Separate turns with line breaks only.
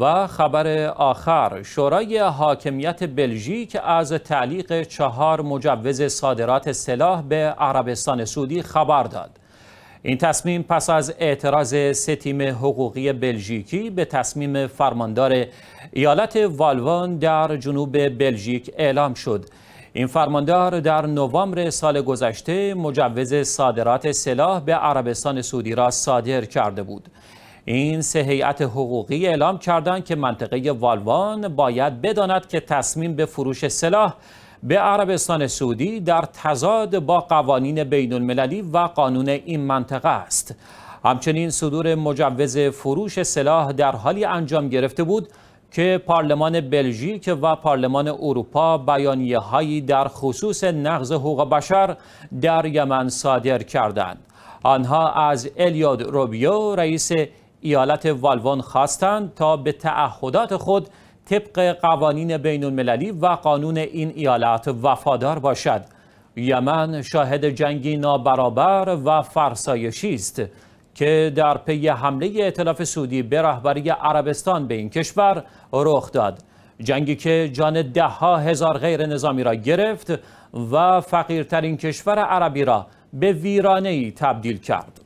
و خبر آخر شورای حاکمیت بلژیک از تعلیق چهار مجوز صادرات سلاح به عربستان سعودی خبر داد این تصمیم پس از اعتراض سه تیم حقوقی بلژیکی به تصمیم فرماندار ایالت والوان در جنوب بلژیک اعلام شد این فرماندار در نوامبر سال گذشته مجوز صادرات سلاح به عربستان سعودی را صادر کرده بود این سه هیئت حقوقی اعلام کردند که منطقه والوان باید بداند که تصمیم به فروش سلاح به عربستان سعودی در تضاد با قوانین بین المللی و قانون این منطقه است همچنین صدور مجوز فروش سلاح در حالی انجام گرفته بود که پارلمان بلژیک و پارلمان اروپا بیانیه هایی در خصوص نقض حقوق بشر در یمن صادر کردند آنها از الیاد روبیو رئیس ایالت والوان خواستند تا به تعهدات خود طبق قوانین بین المللی و قانون این ایالت وفادار باشد یمن شاهد جنگی نابرابر و فرسایشی است که در پی حمله اطلاف سعودی به رهبری عربستان به این کشور رخ داد جنگی که جان ده ها هزار غیر نظامی را گرفت و فقیرترین کشور عربی را به ویرانه تبدیل کرد